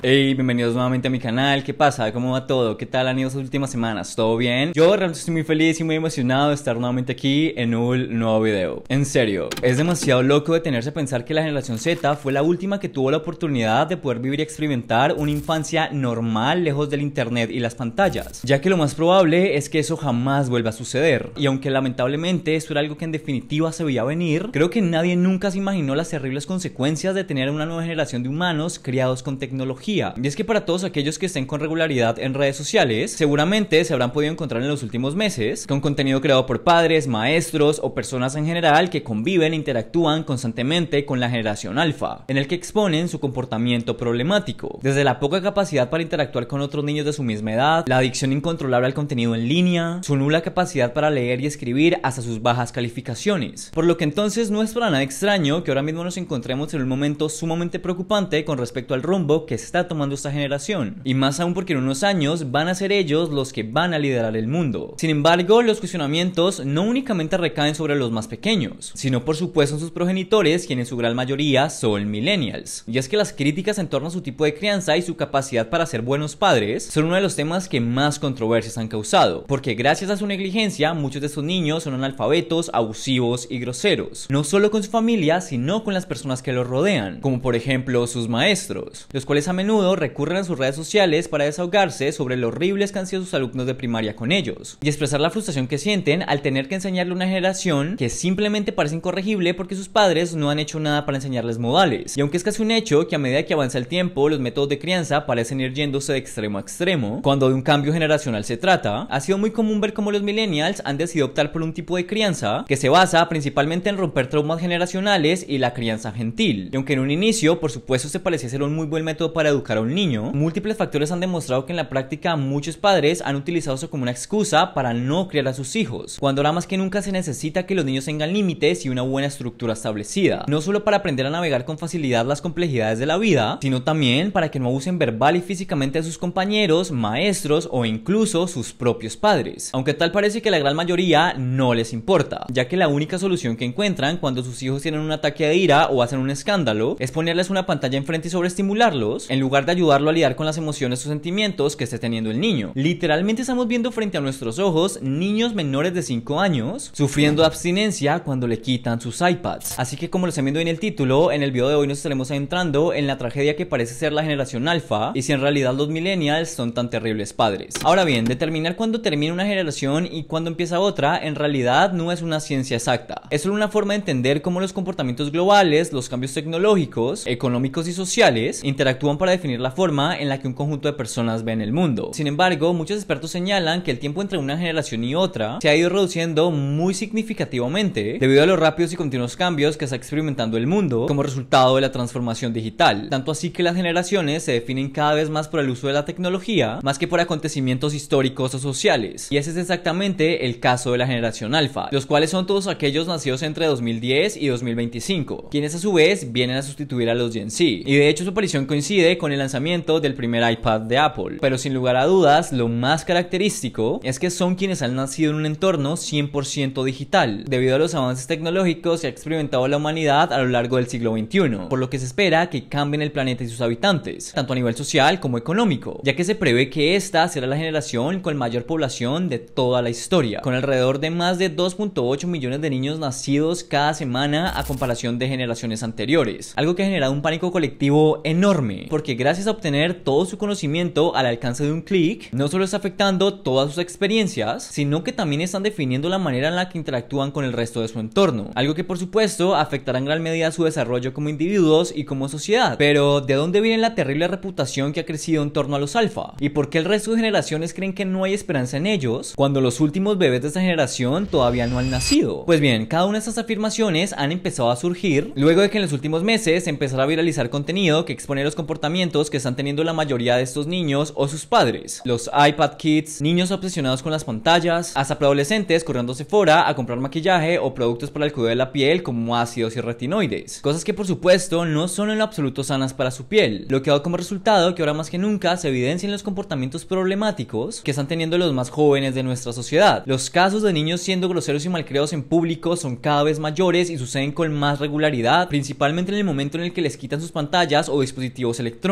Hey, bienvenidos nuevamente a mi canal. ¿Qué pasa? ¿Cómo va todo? ¿Qué tal han ido estas últimas semanas? ¿Todo bien? Yo realmente estoy muy feliz y muy emocionado de estar nuevamente aquí en un nuevo video. En serio, es demasiado loco detenerse a pensar que la generación Z fue la última que tuvo la oportunidad de poder vivir y experimentar una infancia normal lejos del internet y las pantallas, ya que lo más probable es que eso jamás vuelva a suceder. Y aunque lamentablemente esto era algo que en definitiva se veía venir, creo que nadie nunca se imaginó las terribles consecuencias de tener una nueva generación de humanos criados con tecnología y es que para todos aquellos que estén con regularidad en redes sociales, seguramente se habrán podido encontrar en los últimos meses con contenido creado por padres, maestros o personas en general que conviven e interactúan constantemente con la generación alfa, en el que exponen su comportamiento problemático, desde la poca capacidad para interactuar con otros niños de su misma edad, la adicción incontrolable al contenido en línea, su nula capacidad para leer y escribir hasta sus bajas calificaciones. Por lo que entonces no es para nada extraño que ahora mismo nos encontremos en un momento sumamente preocupante con respecto al rumbo que está tomando esta generación. Y más aún porque en unos años van a ser ellos los que van a liderar el mundo. Sin embargo, los cuestionamientos no únicamente recaen sobre los más pequeños, sino por supuesto en sus progenitores, quienes en su gran mayoría son millennials. Y es que las críticas en torno a su tipo de crianza y su capacidad para ser buenos padres son uno de los temas que más controversias han causado, porque gracias a su negligencia muchos de sus niños son analfabetos, abusivos y groseros, no solo con su familia, sino con las personas que los rodean, como por ejemplo sus maestros, los cuales a menudo recurren a sus redes sociales para desahogarse sobre lo horribles que han sus alumnos de primaria con ellos y expresar la frustración que sienten al tener que enseñarle a una generación que simplemente parece incorregible porque sus padres no han hecho nada para enseñarles modales. Y aunque es casi un hecho que a medida que avanza el tiempo, los métodos de crianza parecen ir yéndose de extremo a extremo, cuando de un cambio generacional se trata, ha sido muy común ver cómo los millennials han decidido optar por un tipo de crianza que se basa principalmente en romper traumas generacionales y la crianza gentil. Y aunque en un inicio, por supuesto, se parecía ser un muy buen método para educar educar a un niño, múltiples factores han demostrado que en la práctica muchos padres han utilizado eso como una excusa para no criar a sus hijos, cuando ahora más que nunca se necesita que los niños tengan límites y una buena estructura establecida, no solo para aprender a navegar con facilidad las complejidades de la vida, sino también para que no abusen verbal y físicamente a sus compañeros, maestros o incluso sus propios padres, aunque tal parece que la gran mayoría no les importa, ya que la única solución que encuentran cuando sus hijos tienen un ataque de ira o hacen un escándalo es ponerles una pantalla enfrente y sobreestimularlos en lugar lugar de ayudarlo a lidiar con las emociones o sentimientos que esté teniendo el niño. Literalmente estamos viendo frente a nuestros ojos niños menores de 5 años sufriendo abstinencia cuando le quitan sus iPads. Así que como lo están viendo en el título, en el video de hoy nos estaremos entrando en la tragedia que parece ser la generación alfa y si en realidad los millennials son tan terribles padres. Ahora bien, determinar cuándo termina una generación y cuándo empieza otra en realidad no es una ciencia exacta. Es solo una forma de entender cómo los comportamientos globales, los cambios tecnológicos, económicos y sociales interactúan para definir la forma en la que un conjunto de personas ven el mundo. Sin embargo, muchos expertos señalan que el tiempo entre una generación y otra se ha ido reduciendo muy significativamente debido a los rápidos y continuos cambios que está experimentando el mundo como resultado de la transformación digital. Tanto así que las generaciones se definen cada vez más por el uso de la tecnología más que por acontecimientos históricos o sociales. Y ese es exactamente el caso de la generación alfa, los cuales son todos aquellos nacidos entre 2010 y 2025, quienes a su vez vienen a sustituir a los Gen Z. Y de hecho su aparición coincide con el lanzamiento del primer iPad de Apple. Pero sin lugar a dudas, lo más característico es que son quienes han nacido en un entorno 100% digital, debido a los avances tecnológicos que ha experimentado la humanidad a lo largo del siglo XXI, por lo que se espera que cambien el planeta y sus habitantes, tanto a nivel social como económico, ya que se prevé que esta será la generación con mayor población de toda la historia, con alrededor de más de 2.8 millones de niños nacidos cada semana a comparación de generaciones anteriores, algo que ha generado un pánico colectivo enorme, porque gracias a obtener todo su conocimiento al alcance de un clic, no solo está afectando todas sus experiencias, sino que también están definiendo la manera en la que interactúan con el resto de su entorno, algo que por supuesto afectará en gran medida su desarrollo como individuos y como sociedad. Pero, ¿de dónde viene la terrible reputación que ha crecido en torno a los alfa? ¿Y por qué el resto de generaciones creen que no hay esperanza en ellos cuando los últimos bebés de esta generación todavía no han nacido? Pues bien, cada una de estas afirmaciones han empezado a surgir luego de que en los últimos meses empezara a viralizar contenido que expone los comportamientos que están teniendo la mayoría de estos niños o sus padres. Los iPad Kids, niños obsesionados con las pantallas, hasta pre-adolescentes corriéndose fuera a comprar maquillaje o productos para el cuidado de la piel como ácidos y retinoides. Cosas que por supuesto no son en lo absoluto sanas para su piel, lo que ha dado como resultado que ahora más que nunca se evidencian los comportamientos problemáticos que están teniendo los más jóvenes de nuestra sociedad. Los casos de niños siendo groseros y malcriados en público son cada vez mayores y suceden con más regularidad, principalmente en el momento en el que les quitan sus pantallas o dispositivos electrónicos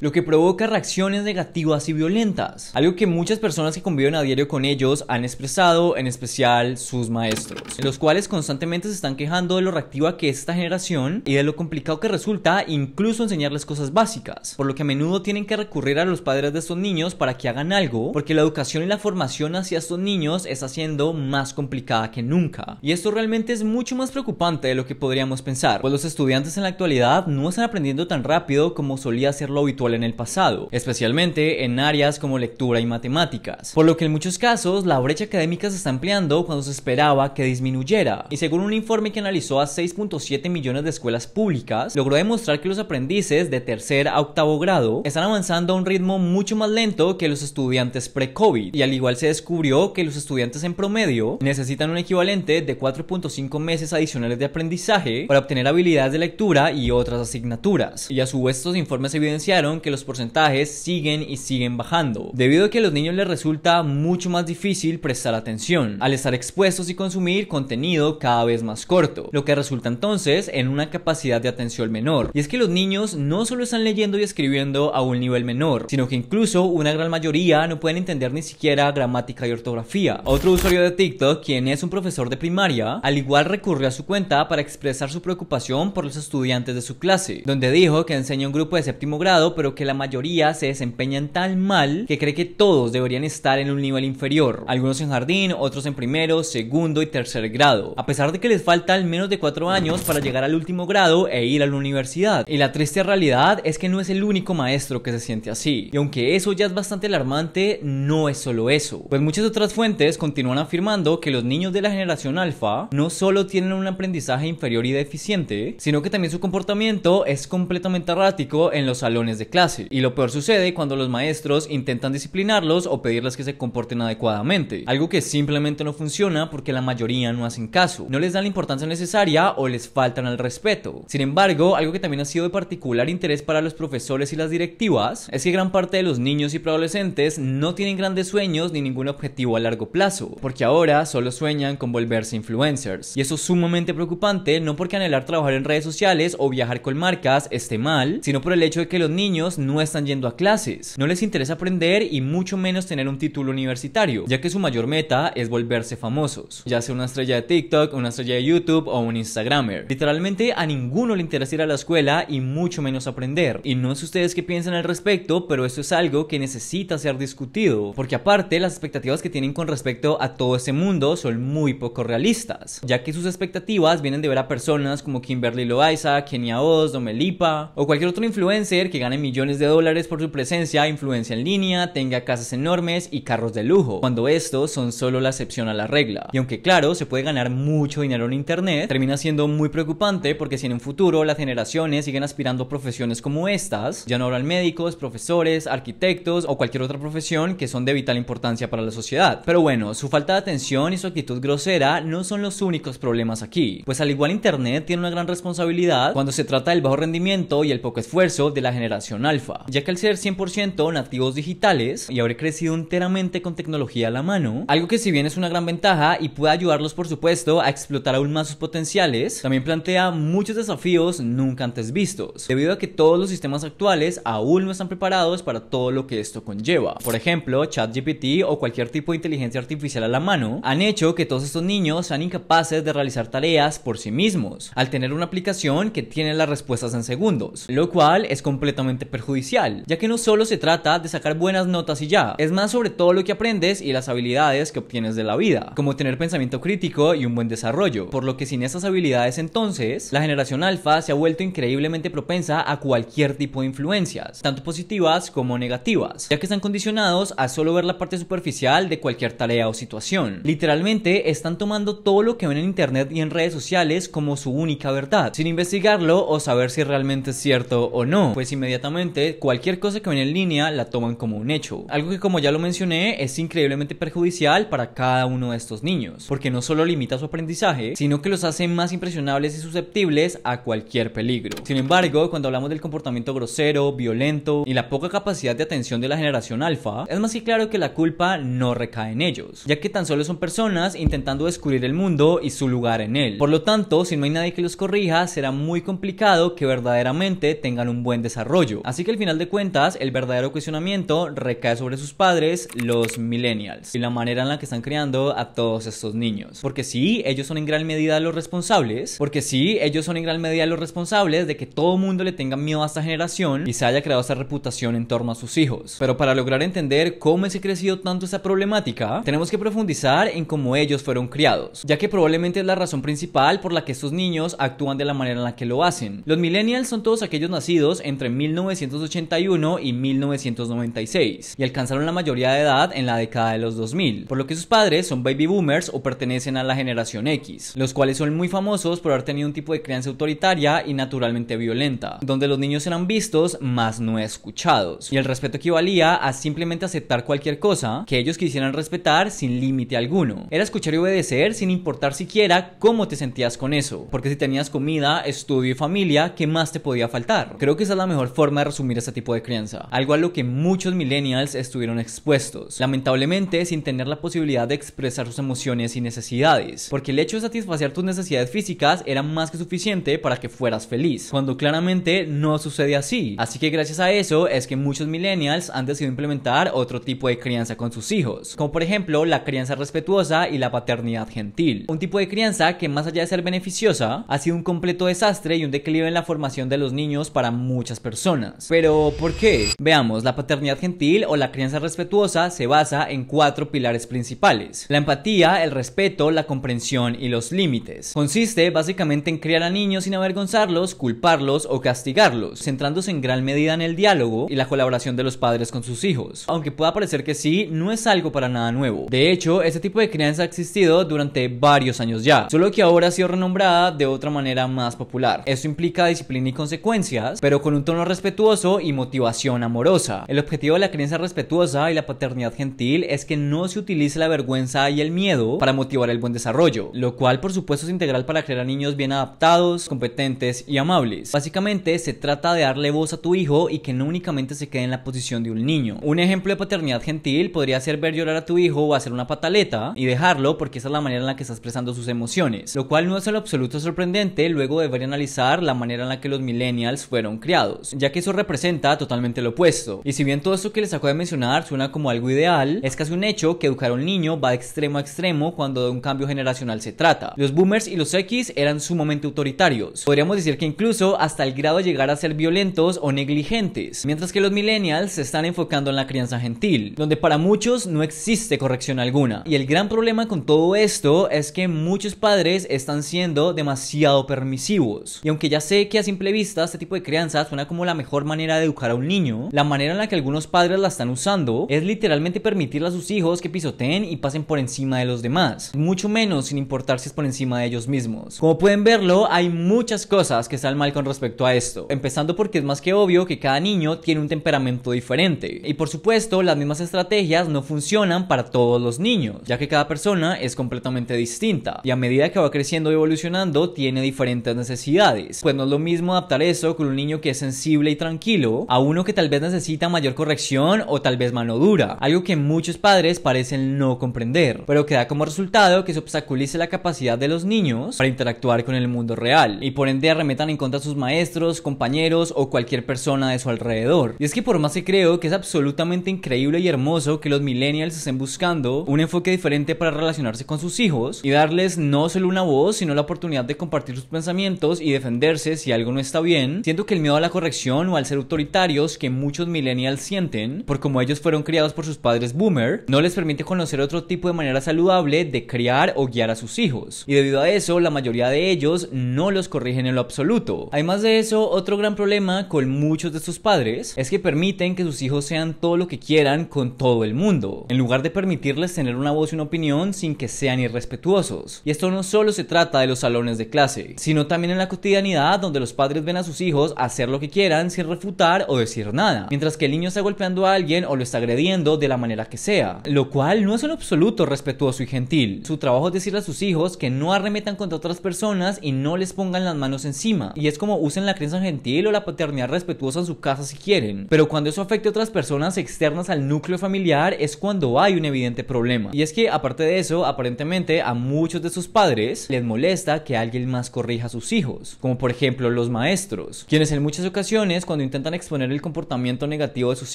lo que provoca reacciones negativas y violentas, algo que muchas personas que conviven a diario con ellos han expresado, en especial sus maestros, los cuales constantemente se están quejando de lo reactiva que es esta generación y de lo complicado que resulta incluso enseñarles cosas básicas, por lo que a menudo tienen que recurrir a los padres de estos niños para que hagan algo, porque la educación y la formación hacia estos niños está siendo más complicada que nunca. Y esto realmente es mucho más preocupante de lo que podríamos pensar, pues los estudiantes en la actualidad no están aprendiendo tan rápido como solía ser lo habitual en el pasado, especialmente en áreas como lectura y matemáticas, por lo que en muchos casos la brecha académica se está ampliando cuando se esperaba que disminuyera, y según un informe que analizó a 6.7 millones de escuelas públicas, logró demostrar que los aprendices de tercer a octavo grado están avanzando a un ritmo mucho más lento que los estudiantes pre-COVID, y al igual se descubrió que los estudiantes en promedio necesitan un equivalente de 4.5 meses adicionales de aprendizaje para obtener habilidades de lectura y otras asignaturas, y a su vez estos informes se evidenciaron que los porcentajes siguen y siguen bajando, debido a que a los niños les resulta mucho más difícil prestar atención, al estar expuestos y consumir contenido cada vez más corto, lo que resulta entonces en una capacidad de atención menor. Y es que los niños no solo están leyendo y escribiendo a un nivel menor, sino que incluso una gran mayoría no pueden entender ni siquiera gramática y ortografía. Otro usuario de TikTok, quien es un profesor de primaria, al igual recurrió a su cuenta para expresar su preocupación por los estudiantes de su clase, donde dijo que enseña un grupo de séptimo grado, pero que la mayoría se desempeñan tan mal que cree que todos deberían estar en un nivel inferior, algunos en jardín, otros en primero, segundo y tercer grado, a pesar de que les falta al menos de cuatro años para llegar al último grado e ir a la universidad. Y la triste realidad es que no es el único maestro que se siente así, y aunque eso ya es bastante alarmante, no es solo eso, pues muchas otras fuentes continúan afirmando que los niños de la generación alfa no solo tienen un aprendizaje inferior y deficiente, sino que también su comportamiento es completamente errático en los salones de clase. Y lo peor sucede cuando los maestros intentan disciplinarlos o pedirles que se comporten adecuadamente, algo que simplemente no funciona porque la mayoría no hacen caso, no les dan la importancia necesaria o les faltan al respeto. Sin embargo, algo que también ha sido de particular interés para los profesores y las directivas es que gran parte de los niños y preadolescentes no tienen grandes sueños ni ningún objetivo a largo plazo, porque ahora solo sueñan con volverse influencers. Y eso es sumamente preocupante, no porque anhelar trabajar en redes sociales o viajar con marcas esté mal, sino por el hecho de que que los niños no están yendo a clases, no les interesa aprender y mucho menos tener un título universitario, ya que su mayor meta es volverse famosos, ya sea una estrella de TikTok, una estrella de YouTube o un Instagramer. Literalmente a ninguno le interesa ir a la escuela y mucho menos aprender. Y no sé ustedes qué piensan al respecto, pero esto es algo que necesita ser discutido, porque aparte las expectativas que tienen con respecto a todo ese mundo son muy poco realistas, ya que sus expectativas vienen de ver a personas como Kimberly Loaiza, Kenia Oz, Domelipa o cualquier otro influencer que gane millones de dólares por su presencia, influencia en línea, tenga casas enormes y carros de lujo, cuando estos son solo la excepción a la regla. Y aunque claro, se puede ganar mucho dinero en internet, termina siendo muy preocupante porque si en un futuro las generaciones siguen aspirando a profesiones como estas, ya no habrán médicos, profesores, arquitectos o cualquier otra profesión que son de vital importancia para la sociedad. Pero bueno, su falta de atención y su actitud grosera no son los únicos problemas aquí, pues al igual internet tiene una gran responsabilidad cuando se trata del bajo rendimiento y el poco esfuerzo la generación alfa, ya que al ser 100% nativos digitales y haber crecido enteramente con tecnología a la mano, algo que si bien es una gran ventaja y puede ayudarlos por supuesto a explotar aún más sus potenciales, también plantea muchos desafíos nunca antes vistos, debido a que todos los sistemas actuales aún no están preparados para todo lo que esto conlleva. Por ejemplo, ChatGPT o cualquier tipo de inteligencia artificial a la mano han hecho que todos estos niños sean incapaces de realizar tareas por sí mismos, al tener una aplicación que tiene las respuestas en segundos, lo cual es completamente perjudicial, ya que no solo se trata de sacar buenas notas y ya, es más sobre todo lo que aprendes y las habilidades que obtienes de la vida, como tener pensamiento crítico y un buen desarrollo, por lo que sin esas habilidades entonces, la generación alfa se ha vuelto increíblemente propensa a cualquier tipo de influencias, tanto positivas como negativas, ya que están condicionados a solo ver la parte superficial de cualquier tarea o situación. Literalmente están tomando todo lo que ven en internet y en redes sociales como su única verdad, sin investigarlo o saber si realmente es cierto o no, pues pues inmediatamente cualquier cosa que ven en línea la toman como un hecho. Algo que como ya lo mencioné es increíblemente perjudicial para cada uno de estos niños, porque no solo limita su aprendizaje, sino que los hace más impresionables y susceptibles a cualquier peligro. Sin embargo, cuando hablamos del comportamiento grosero, violento y la poca capacidad de atención de la generación alfa, es más que claro que la culpa no recae en ellos, ya que tan solo son personas intentando descubrir el mundo y su lugar en él. Por lo tanto, si no hay nadie que los corrija, será muy complicado que verdaderamente tengan un buen desarrollo desarrollo. Así que al final de cuentas, el verdadero cuestionamiento recae sobre sus padres, los millennials, y la manera en la que están criando a todos estos niños. Porque sí, ellos son en gran medida los responsables, porque sí, ellos son en gran medida los responsables de que todo el mundo le tenga miedo a esta generación y se haya creado esta reputación en torno a sus hijos. Pero para lograr entender cómo se ha crecido tanto esta problemática, tenemos que profundizar en cómo ellos fueron criados, ya que probablemente es la razón principal por la que estos niños actúan de la manera en la que lo hacen. Los millennials son todos aquellos nacidos entre 1981 y 1996 y alcanzaron la mayoría de edad en la década de los 2000, por lo que sus padres son baby boomers o pertenecen a la generación X, los cuales son muy famosos por haber tenido un tipo de crianza autoritaria y naturalmente violenta, donde los niños eran vistos más no escuchados, y el respeto equivalía a simplemente aceptar cualquier cosa que ellos quisieran respetar sin límite alguno. Era escuchar y obedecer sin importar siquiera cómo te sentías con eso, porque si tenías comida, estudio y familia, ¿qué más te podía faltar? Creo que esa es la mejor forma de resumir este tipo de crianza, algo a lo que muchos millennials estuvieron expuestos, lamentablemente sin tener la posibilidad de expresar sus emociones y necesidades, porque el hecho de satisfacer tus necesidades físicas era más que suficiente para que fueras feliz, cuando claramente no sucede así. Así que gracias a eso es que muchos millennials han decidido implementar otro tipo de crianza con sus hijos, como por ejemplo la crianza respetuosa y la paternidad gentil, un tipo de crianza que más allá de ser beneficiosa, ha sido un completo desastre y un declive en la formación de los niños para muchas personas. Pero, ¿por qué? Veamos, la paternidad gentil o la crianza respetuosa se basa en cuatro pilares principales. La empatía, el respeto, la comprensión y los límites. Consiste básicamente en criar a niños sin avergonzarlos, culparlos o castigarlos, centrándose en gran medida en el diálogo y la colaboración de los padres con sus hijos. Aunque pueda parecer que sí, no es algo para nada nuevo. De hecho, este tipo de crianza ha existido durante varios años ya, solo que ahora ha sido renombrada de otra manera más popular. Esto implica disciplina y consecuencias, pero con un tono respetuoso y motivación amorosa. El objetivo de la crianza respetuosa y la paternidad gentil es que no se utilice la vergüenza y el miedo para motivar el buen desarrollo, lo cual por supuesto es integral para crear niños bien adaptados, competentes y amables. Básicamente se trata de darle voz a tu hijo y que no únicamente se quede en la posición de un niño. Un ejemplo de paternidad gentil podría ser ver llorar a tu hijo o hacer una pataleta y dejarlo porque esa es la manera en la que está expresando sus emociones, lo cual no es en absoluto sorprendente luego de ver analizar la manera en la que los millennials fueron criados ya que eso representa totalmente lo opuesto. Y si bien todo esto que les acabo de mencionar suena como algo ideal, es casi un hecho que educar a un niño va de extremo a extremo cuando de un cambio generacional se trata. Los boomers y los X eran sumamente autoritarios, podríamos decir que incluso hasta el grado de llegar a ser violentos o negligentes, mientras que los millennials se están enfocando en la crianza gentil, donde para muchos no existe corrección alguna. Y el gran problema con todo esto es que muchos padres están siendo demasiado permisivos. Y aunque ya sé que a simple vista este tipo de crianza suena como la mejor manera de educar a un niño, la manera en la que algunos padres la están usando es literalmente permitirle a sus hijos que pisoteen y pasen por encima de los demás, mucho menos sin importar si es por encima de ellos mismos. Como pueden verlo, hay muchas cosas que están mal con respecto a esto, empezando porque es más que obvio que cada niño tiene un temperamento diferente, y por supuesto las mismas estrategias no funcionan para todos los niños, ya que cada persona es completamente distinta, y a medida que va creciendo y evolucionando tiene diferentes necesidades, pues no es lo mismo adaptar eso con un niño que es sensible y tranquilo a uno que tal vez necesita mayor corrección o tal vez mano dura, algo que muchos padres parecen no comprender, pero que da como resultado que se obstaculice la capacidad de los niños para interactuar con el mundo real y por ende arremetan en contra a sus maestros, compañeros o cualquier persona de su alrededor. Y es que por más que creo que es absolutamente increíble y hermoso que los millennials estén buscando un enfoque diferente para relacionarse con sus hijos y darles no solo una voz, sino la oportunidad de compartir sus pensamientos y defenderse si algo no está bien, siento que el miedo a la o al ser autoritarios que muchos millennials sienten, por como ellos fueron criados por sus padres boomer, no les permite conocer otro tipo de manera saludable de criar o guiar a sus hijos. Y debido a eso, la mayoría de ellos no los corrigen en lo absoluto. Además de eso, otro gran problema con muchos de sus padres es que permiten que sus hijos sean todo lo que quieran con todo el mundo, en lugar de permitirles tener una voz y una opinión sin que sean irrespetuosos. Y esto no solo se trata de los salones de clase, sino también en la cotidianidad donde los padres ven a sus hijos hacer lo que quieran sin refutar o decir nada, mientras que el niño está golpeando a alguien o lo está agrediendo de la manera que sea, lo cual no es en absoluto respetuoso y gentil. Su trabajo es decirle a sus hijos que no arremetan contra otras personas y no les pongan las manos encima, y es como usen la crianza gentil o la paternidad respetuosa en su casa si quieren, pero cuando eso afecte a otras personas externas al núcleo familiar es cuando hay un evidente problema. Y es que aparte de eso, aparentemente a muchos de sus padres les molesta que alguien más corrija a sus hijos, como por ejemplo los maestros, quienes en muchas ocasiones cuando intentan exponer el comportamiento negativo de sus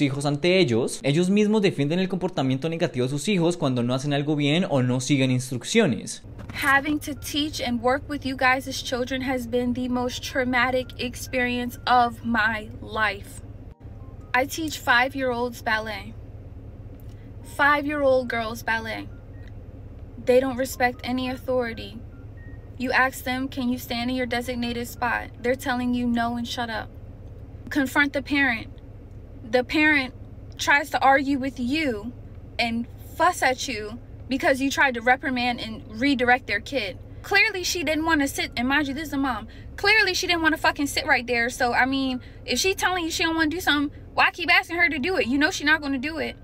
hijos ante ellos, ellos mismos defienden el comportamiento negativo de sus hijos cuando no hacen algo bien o no siguen instrucciones. Having to teach and work with you guys as children has been the most traumatic experience of my life. I teach five-year-olds ballet. Five-year-old girls ballet. They don't respect any authority. You ask them, can you stand in your designated spot? They're telling you no and shut up. confront the parent. The parent tries to argue with you and fuss at you because you tried to reprimand and redirect their kid. Clearly, she didn't want to sit, and mind you, this is a mom. Clearly, she didn't want to fucking sit right there. So, I mean, if she's telling you she don't want to do something, why keep asking her to do it? You know she's not going to do it.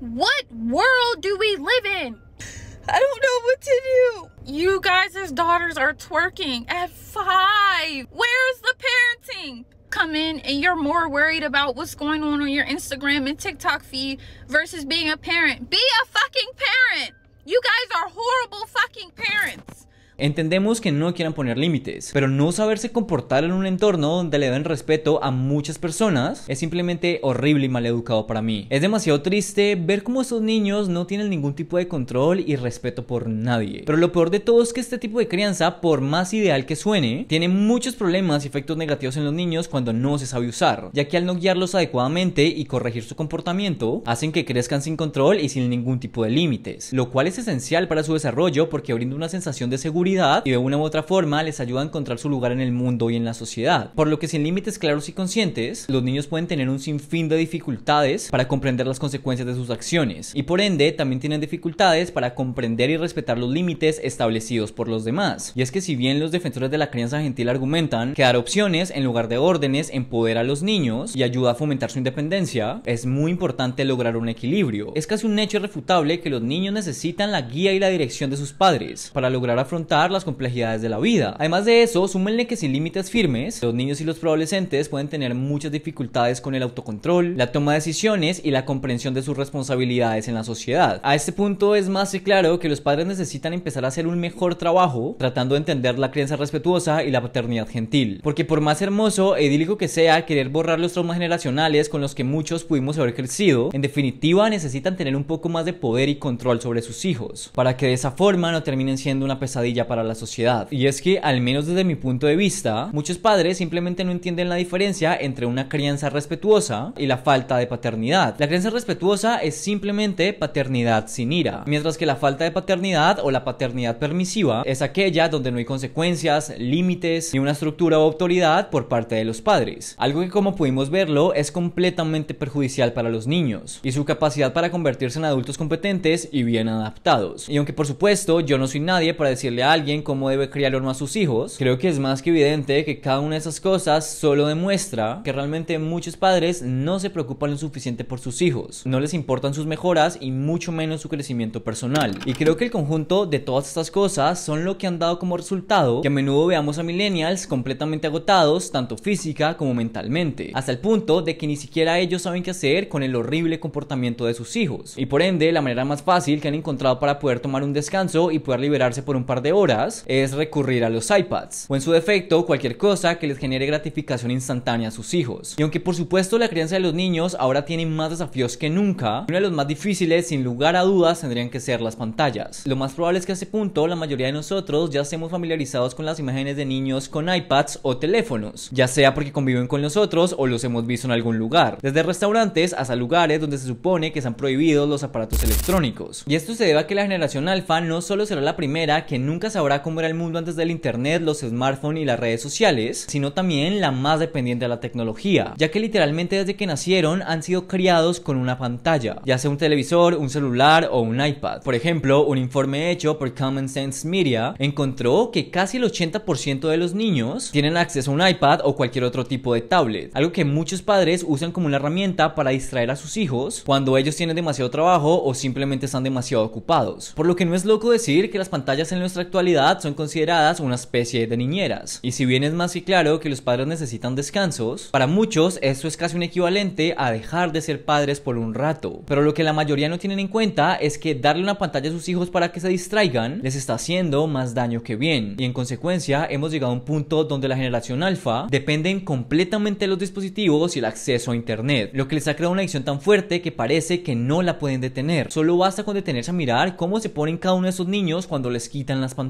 What world do we live in? I don't know what to do. You guys' daughters are twerking at five. Where's the parenting? come in and you're more worried about what's going on on your Instagram and TikTok feed versus being a parent. Be a fucking parent. You guys are horrible fucking parents. Entendemos que no quieran poner límites, pero no saberse comportar en un entorno donde le den respeto a muchas personas es simplemente horrible y maleducado para mí. Es demasiado triste ver cómo estos niños no tienen ningún tipo de control y respeto por nadie. Pero lo peor de todo es que este tipo de crianza, por más ideal que suene, tiene muchos problemas y efectos negativos en los niños cuando no se sabe usar, ya que al no guiarlos adecuadamente y corregir su comportamiento, hacen que crezcan sin control y sin ningún tipo de límites, lo cual es esencial para su desarrollo porque brinda una sensación de seguridad y de una u otra forma les ayuda a encontrar su lugar en el mundo y en la sociedad. Por lo que sin límites claros y conscientes, los niños pueden tener un sinfín de dificultades para comprender las consecuencias de sus acciones y por ende también tienen dificultades para comprender y respetar los límites establecidos por los demás. Y es que si bien los defensores de la crianza gentil argumentan que dar opciones en lugar de órdenes empodera a los niños y ayuda a fomentar su independencia, es muy importante lograr un equilibrio. Es casi un hecho irrefutable que los niños necesitan la guía y la dirección de sus padres para lograr afrontar las complejidades de la vida. Además de eso, súmenle que sin límites firmes, los niños y los adolescentes pueden tener muchas dificultades con el autocontrol, la toma de decisiones y la comprensión de sus responsabilidades en la sociedad. A este punto es más que claro que los padres necesitan empezar a hacer un mejor trabajo tratando de entender la crianza respetuosa y la paternidad gentil, porque por más hermoso e idílico que sea querer borrar los traumas generacionales con los que muchos pudimos haber crecido, en definitiva necesitan tener un poco más de poder y control sobre sus hijos, para que de esa forma no terminen siendo una pesadilla para la sociedad. Y es que, al menos desde mi punto de vista, muchos padres simplemente no entienden la diferencia entre una crianza respetuosa y la falta de paternidad. La crianza respetuosa es simplemente paternidad sin ira, mientras que la falta de paternidad o la paternidad permisiva es aquella donde no hay consecuencias, límites ni una estructura o autoridad por parte de los padres. Algo que como pudimos verlo es completamente perjudicial para los niños y su capacidad para convertirse en adultos competentes y bien adaptados. Y aunque por supuesto yo no soy nadie para decirle a alguien cómo debe criar o no a sus hijos, creo que es más que evidente que cada una de esas cosas solo demuestra que realmente muchos padres no se preocupan lo suficiente por sus hijos, no les importan sus mejoras y mucho menos su crecimiento personal. Y creo que el conjunto de todas estas cosas son lo que han dado como resultado que a menudo veamos a millennials completamente agotados, tanto física como mentalmente, hasta el punto de que ni siquiera ellos saben qué hacer con el horrible comportamiento de sus hijos. Y por ende, la manera más fácil que han encontrado para poder tomar un descanso y poder liberarse por un par de horas es recurrir a los iPads o en su defecto cualquier cosa que les genere gratificación instantánea a sus hijos. Y aunque por supuesto la crianza de los niños ahora tiene más desafíos que nunca, uno de los más difíciles sin lugar a dudas tendrían que ser las pantallas. Lo más probable es que a ese punto la mayoría de nosotros ya estemos familiarizados con las imágenes de niños con iPads o teléfonos, ya sea porque conviven con nosotros o los hemos visto en algún lugar, desde restaurantes hasta lugares donde se supone que están prohibidos los aparatos electrónicos. Y esto se debe a que la generación alfa no solo será la primera que nunca se sabrá cómo era el mundo antes del internet, los smartphones y las redes sociales, sino también la más dependiente de la tecnología, ya que literalmente desde que nacieron han sido criados con una pantalla, ya sea un televisor, un celular o un iPad. Por ejemplo, un informe hecho por Common Sense Media encontró que casi el 80% de los niños tienen acceso a un iPad o cualquier otro tipo de tablet, algo que muchos padres usan como una herramienta para distraer a sus hijos cuando ellos tienen demasiado trabajo o simplemente están demasiado ocupados. Por lo que no es loco decir que las pantallas en nuestra actualidad son consideradas una especie de niñeras. Y si bien es más que claro que los padres necesitan descansos, para muchos esto es casi un equivalente a dejar de ser padres por un rato. Pero lo que la mayoría no tienen en cuenta es que darle una pantalla a sus hijos para que se distraigan les está haciendo más daño que bien. Y en consecuencia hemos llegado a un punto donde la generación alfa dependen completamente de los dispositivos y el acceso a internet, lo que les ha creado una adicción tan fuerte que parece que no la pueden detener. Solo basta con detenerse a mirar cómo se ponen cada uno de esos niños cuando les quitan las pantallas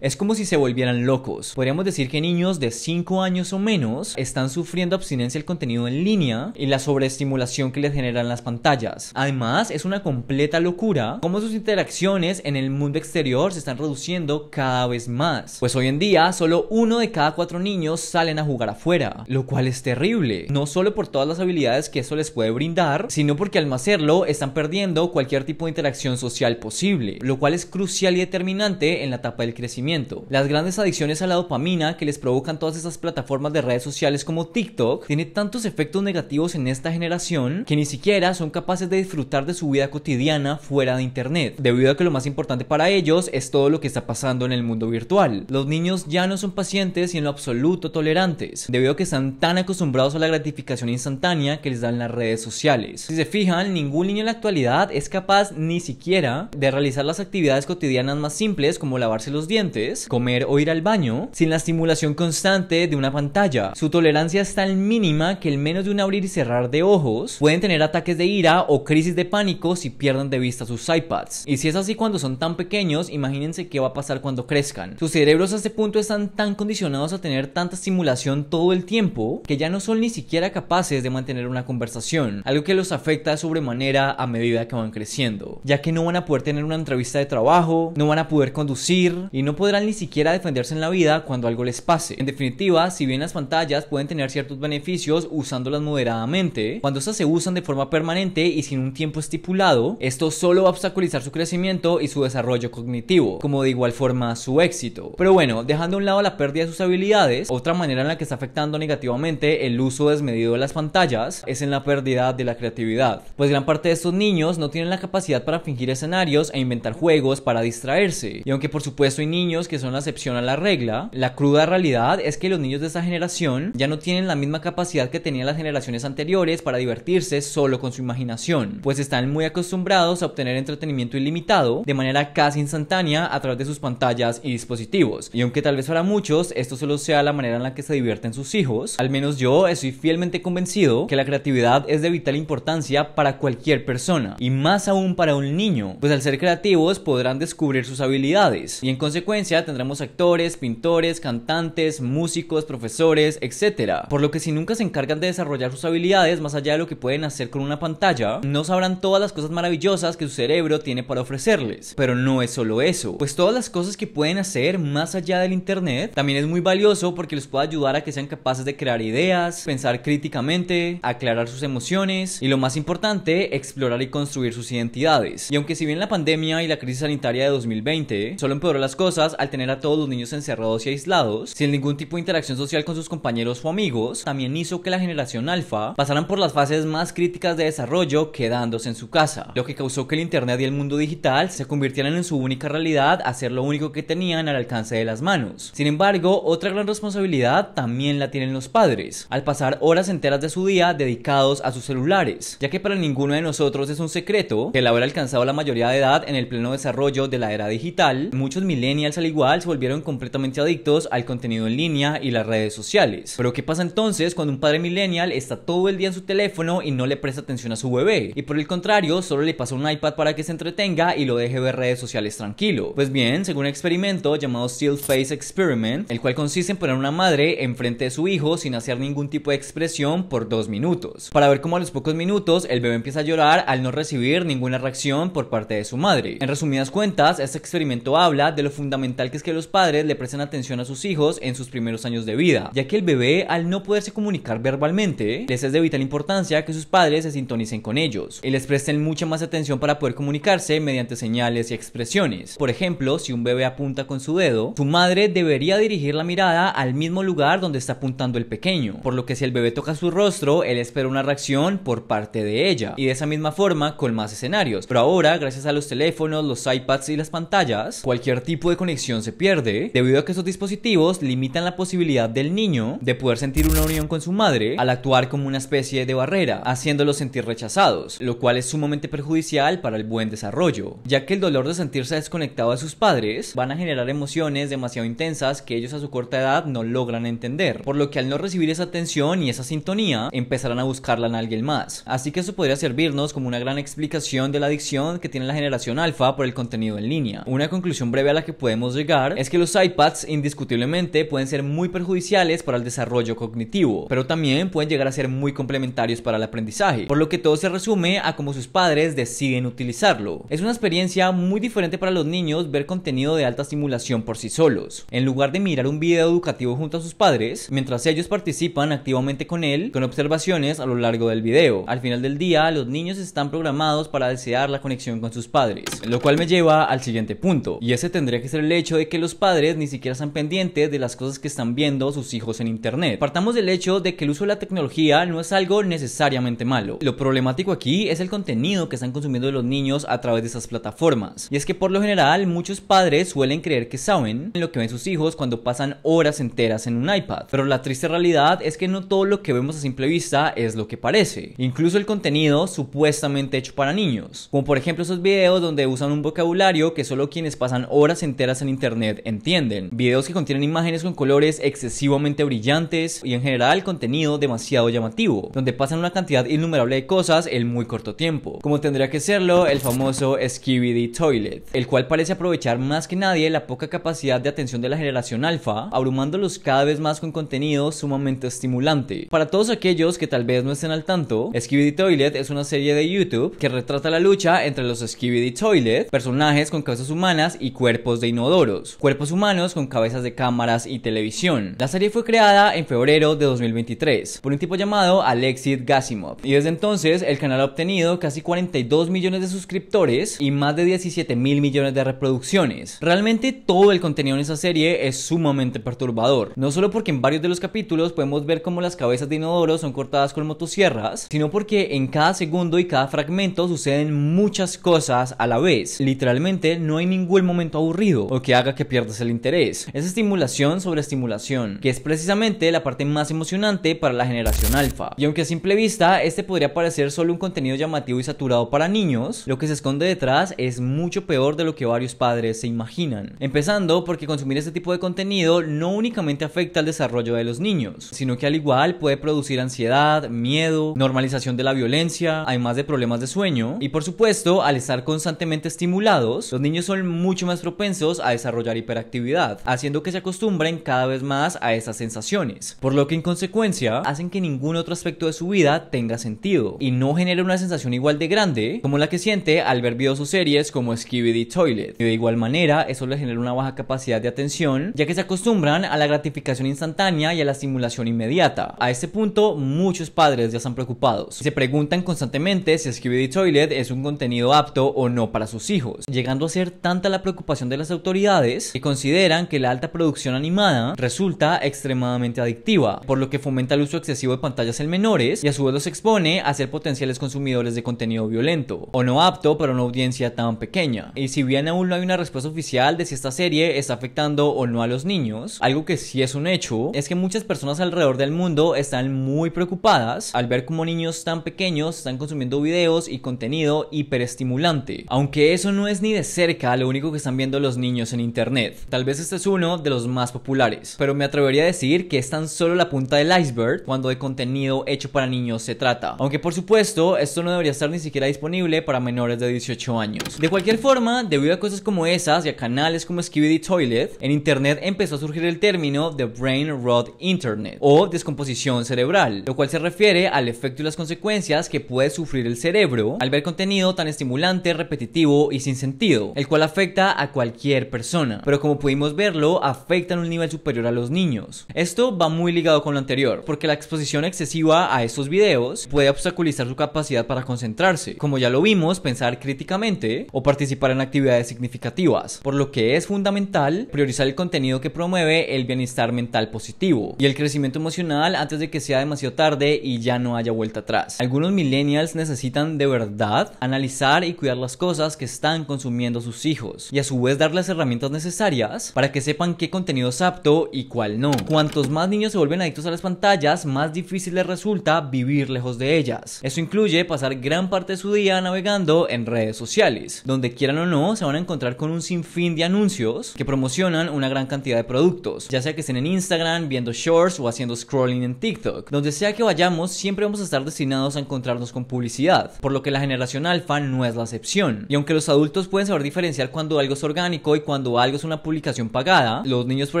es como si se volvieran locos. Podríamos decir que niños de 5 años o menos están sufriendo abstinencia del contenido en línea y la sobreestimulación que les generan las pantallas. Además, es una completa locura cómo sus interacciones en el mundo exterior se están reduciendo cada vez más. Pues hoy en día, solo uno de cada cuatro niños salen a jugar afuera, lo cual es terrible. No solo por todas las habilidades que eso les puede brindar, sino porque al hacerlo están perdiendo cualquier tipo de interacción social posible, lo cual es crucial y determinante en la para el crecimiento. Las grandes adicciones a la dopamina que les provocan todas esas plataformas de redes sociales como TikTok tiene tantos efectos negativos en esta generación que ni siquiera son capaces de disfrutar de su vida cotidiana fuera de internet, debido a que lo más importante para ellos es todo lo que está pasando en el mundo virtual. Los niños ya no son pacientes y en lo absoluto tolerantes, debido a que están tan acostumbrados a la gratificación instantánea que les dan las redes sociales. Si se fijan, ningún niño en la actualidad es capaz ni siquiera de realizar las actividades cotidianas más simples como lavar los dientes, comer o ir al baño, sin la estimulación constante de una pantalla. Su tolerancia es tan mínima que el menos de un abrir y cerrar de ojos pueden tener ataques de ira o crisis de pánico si pierden de vista sus iPads. Y si es así cuando son tan pequeños, imagínense qué va a pasar cuando crezcan. Sus cerebros a este punto están tan condicionados a tener tanta estimulación todo el tiempo que ya no son ni siquiera capaces de mantener una conversación, algo que los afecta de sobremanera a medida que van creciendo, ya que no van a poder tener una entrevista de trabajo, no van a poder conducir, y no podrán ni siquiera defenderse en la vida cuando algo les pase. En definitiva, si bien las pantallas pueden tener ciertos beneficios usándolas moderadamente, cuando estas se usan de forma permanente y sin un tiempo estipulado, esto solo va a obstaculizar su crecimiento y su desarrollo cognitivo, como de igual forma su éxito. Pero bueno, dejando a un lado la pérdida de sus habilidades, otra manera en la que está afectando negativamente el uso desmedido de las pantallas es en la pérdida de la creatividad, pues gran parte de estos niños no tienen la capacidad para fingir escenarios e inventar juegos para distraerse, y aunque por supuesto supuesto hay niños que son la excepción a la regla. La cruda realidad es que los niños de esta generación ya no tienen la misma capacidad que tenían las generaciones anteriores para divertirse solo con su imaginación, pues están muy acostumbrados a obtener entretenimiento ilimitado de manera casi instantánea a través de sus pantallas y dispositivos. Y aunque tal vez para muchos esto solo sea la manera en la que se divierten sus hijos, al menos yo estoy fielmente convencido que la creatividad es de vital importancia para cualquier persona, y más aún para un niño, pues al ser creativos podrán descubrir sus habilidades en consecuencia tendremos actores, pintores, cantantes, músicos, profesores, etc. Por lo que si nunca se encargan de desarrollar sus habilidades más allá de lo que pueden hacer con una pantalla, no sabrán todas las cosas maravillosas que su cerebro tiene para ofrecerles. Pero no es solo eso, pues todas las cosas que pueden hacer más allá del Internet también es muy valioso porque les puede ayudar a que sean capaces de crear ideas, pensar críticamente, aclarar sus emociones y lo más importante, explorar y construir sus identidades. Y aunque si bien la pandemia y la crisis sanitaria de 2020 solo empeoró las cosas, al tener a todos los niños encerrados y aislados, sin ningún tipo de interacción social con sus compañeros o amigos, también hizo que la generación alfa pasaran por las fases más críticas de desarrollo quedándose en su casa, lo que causó que el Internet y el mundo digital se convirtieran en su única realidad a ser lo único que tenían al alcance de las manos. Sin embargo, otra gran responsabilidad también la tienen los padres, al pasar horas enteras de su día dedicados a sus celulares, ya que para ninguno de nosotros es un secreto que el haber alcanzado la mayoría de edad en el pleno desarrollo de la era digital, muchos millennials al igual se volvieron completamente adictos al contenido en línea y las redes sociales. Pero ¿qué pasa entonces cuando un padre millennial está todo el día en su teléfono y no le presta atención a su bebé? Y por el contrario, solo le pasa un iPad para que se entretenga y lo deje ver redes sociales tranquilo. Pues bien, según un experimento llamado Still Face Experiment, el cual consiste en poner a una madre enfrente de su hijo sin hacer ningún tipo de expresión por dos minutos, para ver cómo a los pocos minutos el bebé empieza a llorar al no recibir ninguna reacción por parte de su madre. En resumidas cuentas, este experimento habla de lo fundamental que es que los padres le presten atención a sus hijos en sus primeros años de vida, ya que el bebé, al no poderse comunicar verbalmente, les es de vital importancia que sus padres se sintonicen con ellos y les presten mucha más atención para poder comunicarse mediante señales y expresiones. Por ejemplo, si un bebé apunta con su dedo, su madre debería dirigir la mirada al mismo lugar donde está apuntando el pequeño, por lo que si el bebé toca su rostro, él espera una reacción por parte de ella y de esa misma forma con más escenarios. Pero ahora, gracias a los teléfonos, los iPads y las pantallas, cualquier tipo de conexión se pierde, debido a que esos dispositivos limitan la posibilidad del niño de poder sentir una unión con su madre al actuar como una especie de barrera, haciéndolos sentir rechazados, lo cual es sumamente perjudicial para el buen desarrollo, ya que el dolor de sentirse desconectado de sus padres van a generar emociones demasiado intensas que ellos a su corta edad no logran entender, por lo que al no recibir esa atención y esa sintonía, empezarán a buscarla en alguien más. Así que eso podría servirnos como una gran explicación de la adicción que tiene la generación alfa por el contenido en línea. Una conclusión breve a la que podemos llegar es que los iPads indiscutiblemente pueden ser muy perjudiciales para el desarrollo cognitivo, pero también pueden llegar a ser muy complementarios para el aprendizaje, por lo que todo se resume a cómo sus padres deciden utilizarlo. Es una experiencia muy diferente para los niños ver contenido de alta simulación por sí solos. En lugar de mirar un video educativo junto a sus padres, mientras ellos participan activamente con él, con observaciones a lo largo del video. Al final del día, los niños están programados para desear la conexión con sus padres, lo cual me lleva al siguiente punto, y ese tendría que ser el hecho de que los padres ni siquiera están pendientes de las cosas que están viendo sus hijos en Internet. Partamos del hecho de que el uso de la tecnología no es algo necesariamente malo. Lo problemático aquí es el contenido que están consumiendo los niños a través de esas plataformas. Y es que por lo general muchos padres suelen creer que saben lo que ven sus hijos cuando pasan horas enteras en un iPad. Pero la triste realidad es que no todo lo que vemos a simple vista es lo que parece. Incluso el contenido supuestamente hecho para niños. Como por ejemplo esos videos donde usan un vocabulario que solo quienes pasan horas enteras en internet entienden. Videos que contienen imágenes con colores excesivamente brillantes y en general contenido demasiado llamativo, donde pasan una cantidad innumerable de cosas en muy corto tiempo, como tendría que serlo el famoso Skibidi Toilet, el cual parece aprovechar más que nadie la poca capacidad de atención de la generación alfa, abrumándolos cada vez más con contenido sumamente estimulante. Para todos aquellos que tal vez no estén al tanto, Skibidi Toilet es una serie de YouTube que retrata la lucha entre los Skibidi Toilet, personajes con causas humanas y cuerpos cuerpos de inodoros, cuerpos humanos con cabezas de cámaras y televisión. La serie fue creada en febrero de 2023 por un tipo llamado Alexis Gasimov y desde entonces el canal ha obtenido casi 42 millones de suscriptores y más de 17 mil millones de reproducciones. Realmente todo el contenido en esa serie es sumamente perturbador, no solo porque en varios de los capítulos podemos ver cómo las cabezas de inodoros son cortadas con motosierras, sino porque en cada segundo y cada fragmento suceden muchas cosas a la vez. Literalmente no hay ningún momento o que haga que pierdas el interés. Es estimulación sobre estimulación, que es precisamente la parte más emocionante para la generación alfa. Y aunque a simple vista este podría parecer solo un contenido llamativo y saturado para niños, lo que se esconde detrás es mucho peor de lo que varios padres se imaginan. Empezando porque consumir este tipo de contenido no únicamente afecta al desarrollo de los niños, sino que al igual puede producir ansiedad, miedo, normalización de la violencia, además de problemas de sueño, y por supuesto, al estar constantemente estimulados, los niños son mucho más propensos a desarrollar hiperactividad, haciendo que se acostumbren cada vez más a estas sensaciones, por lo que en consecuencia hacen que ningún otro aspecto de su vida tenga sentido y no genera una sensación igual de grande como la que siente al ver videos o series como Skibidi Toilet. de igual manera, eso les genera una baja capacidad de atención, ya que se acostumbran a la gratificación instantánea y a la estimulación inmediata. A este punto, muchos padres ya están preocupados. Se preguntan constantemente si Skibidi Toilet es un contenido apto o no para sus hijos, llegando a ser tanta la preocupación de las autoridades que consideran que la alta producción animada resulta extremadamente adictiva, por lo que fomenta el uso excesivo de pantallas en menores y a su vez los expone a ser potenciales consumidores de contenido violento o no apto para una audiencia tan pequeña. Y si bien aún no hay una respuesta oficial de si esta serie está afectando o no a los niños, algo que sí es un hecho es que muchas personas alrededor del mundo están muy preocupadas al ver cómo niños tan pequeños están consumiendo videos y contenido hiperestimulante. Aunque eso no es ni de cerca lo único que están viendo los niños en Internet. Tal vez este es uno de los más populares, pero me atrevería a decir que es tan solo la punta del iceberg cuando de contenido hecho para niños se trata. Aunque por supuesto, esto no debería estar ni siquiera disponible para menores de 18 años. De cualquier forma, debido a cosas como esas y a canales como Skibidi Toilet, en Internet empezó a surgir el término de Brain Rot Internet o descomposición cerebral, lo cual se refiere al efecto y las consecuencias que puede sufrir el cerebro al ver contenido tan estimulante, repetitivo y sin sentido, el cual afecta a cualquier cualquier persona, pero como pudimos verlo, afectan un nivel superior a los niños. Esto va muy ligado con lo anterior, porque la exposición excesiva a estos videos puede obstaculizar su capacidad para concentrarse, como ya lo vimos, pensar críticamente o participar en actividades significativas, por lo que es fundamental priorizar el contenido que promueve el bienestar mental positivo y el crecimiento emocional antes de que sea demasiado tarde y ya no haya vuelta atrás. Algunos millennials necesitan de verdad analizar y cuidar las cosas que están consumiendo sus hijos y a su vez darles dar las herramientas necesarias para que sepan qué contenido es apto y cuál no. Cuantos más niños se vuelven adictos a las pantallas, más difícil les resulta vivir lejos de ellas. Eso incluye pasar gran parte de su día navegando en redes sociales, donde quieran o no se van a encontrar con un sinfín de anuncios que promocionan una gran cantidad de productos, ya sea que estén en Instagram, viendo shorts o haciendo scrolling en TikTok. Donde sea que vayamos, siempre vamos a estar destinados a encontrarnos con publicidad, por lo que la generación alfa no es la excepción. Y aunque los adultos pueden saber diferenciar cuando algo es organiza y cuando algo es una publicación pagada. Los niños, por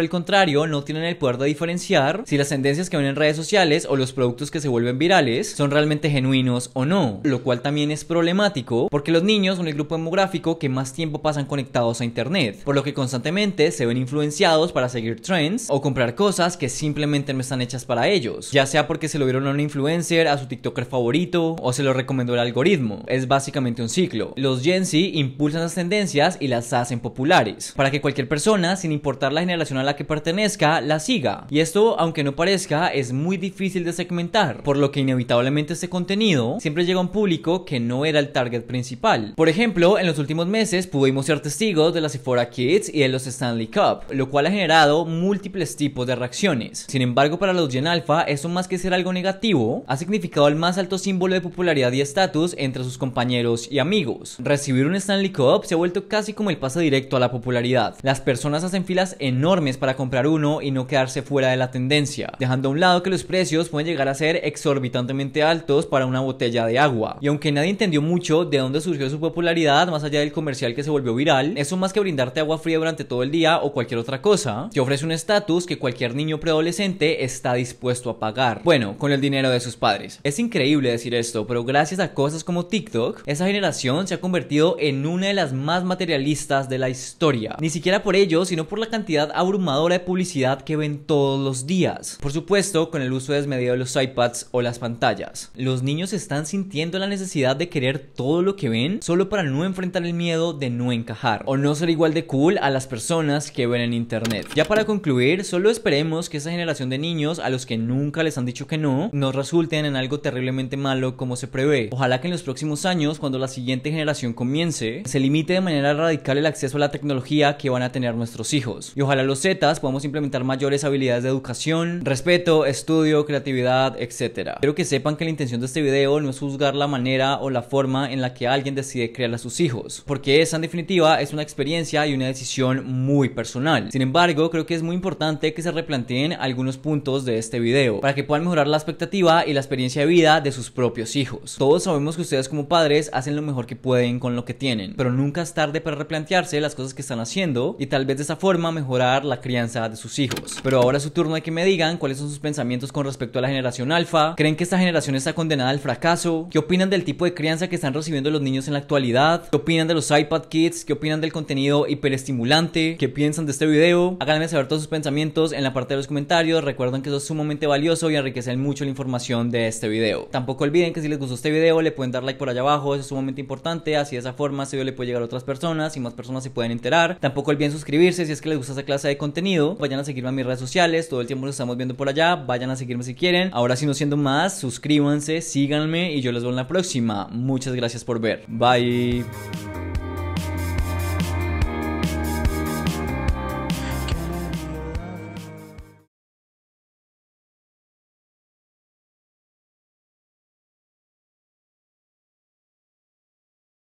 el contrario, no tienen el poder de diferenciar si las tendencias que ven en redes sociales o los productos que se vuelven virales son realmente genuinos o no, lo cual también es problemático porque los niños son el grupo demográfico que más tiempo pasan conectados a Internet, por lo que constantemente se ven influenciados para seguir trends o comprar cosas que simplemente no están hechas para ellos, ya sea porque se lo vieron a un influencer, a su TikToker favorito o se lo recomendó el algoritmo. Es básicamente un ciclo. Los Gen Z impulsan las tendencias y las hacen populares populares, para que cualquier persona, sin importar la generación a la que pertenezca, la siga. Y esto, aunque no parezca, es muy difícil de segmentar, por lo que inevitablemente este contenido siempre llega a un público que no era el target principal. Por ejemplo, en los últimos meses pudimos ser testigos de las Sephora Kids y de los Stanley Cup, lo cual ha generado múltiples tipos de reacciones. Sin embargo, para los Gen Alpha, eso más que ser algo negativo, ha significado el más alto símbolo de popularidad y estatus entre sus compañeros y amigos. Recibir un Stanley Cup se ha vuelto casi como el paso directo a la popularidad. Las personas hacen filas enormes para comprar uno y no quedarse fuera de la tendencia, dejando a un lado que los precios pueden llegar a ser exorbitantemente altos para una botella de agua. Y aunque nadie entendió mucho de dónde surgió su popularidad, más allá del comercial que se volvió viral, eso más que brindarte agua fría durante todo el día o cualquier otra cosa, te ofrece un estatus que cualquier niño preadolescente está dispuesto a pagar. Bueno, con el dinero de sus padres. Es increíble decir esto, pero gracias a cosas como TikTok, esa generación se ha convertido en una de las más materialistas de la historia. Ni siquiera por ello, sino por la cantidad abrumadora de publicidad que ven todos los días. Por supuesto, con el uso desmedido de los iPads o las pantallas. Los niños están sintiendo la necesidad de querer todo lo que ven solo para no enfrentar el miedo de no encajar o no ser igual de cool a las personas que ven en internet. Ya para concluir, solo esperemos que esa generación de niños a los que nunca les han dicho que no, no resulten en algo terriblemente malo como se prevé. Ojalá que en los próximos años, cuando la siguiente generación comience, se limite de manera radical el acceso acceso la tecnología que van a tener nuestros hijos. Y ojalá los Zetas podamos implementar mayores habilidades de educación, respeto, estudio, creatividad, etc. Quiero que sepan que la intención de este video no es juzgar la manera o la forma en la que alguien decide crear a sus hijos, porque esa en definitiva es una experiencia y una decisión muy personal. Sin embargo, creo que es muy importante que se replanteen algunos puntos de este video para que puedan mejorar la expectativa y la experiencia de vida de sus propios hijos. Todos sabemos que ustedes como padres hacen lo mejor que pueden con lo que tienen, pero nunca es tarde para replantearse las cosas que están haciendo y tal vez de esa forma mejorar la crianza de sus hijos. Pero ahora es su turno de que me digan cuáles son sus pensamientos con respecto a la generación alfa. ¿Creen que esta generación está condenada al fracaso? ¿Qué opinan del tipo de crianza que están recibiendo los niños en la actualidad? ¿Qué opinan de los iPad Kids? ¿Qué opinan del contenido hiperestimulante? ¿Qué piensan de este video? Háganme saber todos sus pensamientos en la parte de los comentarios. Recuerden que eso es sumamente valioso y enriquecen mucho la información de este video. Tampoco olviden que si les gustó este video le pueden dar like por allá abajo, eso es sumamente importante, así de esa forma se video le puede llegar a otras personas y más personas pueden enterar. Tampoco olviden suscribirse si es que les gusta esta clase de contenido. Vayan a seguirme a mis redes sociales, todo el tiempo lo estamos viendo por allá. Vayan a seguirme si quieren. Ahora si no siendo más, suscríbanse, síganme y yo les veo en la próxima. Muchas gracias por ver. Bye.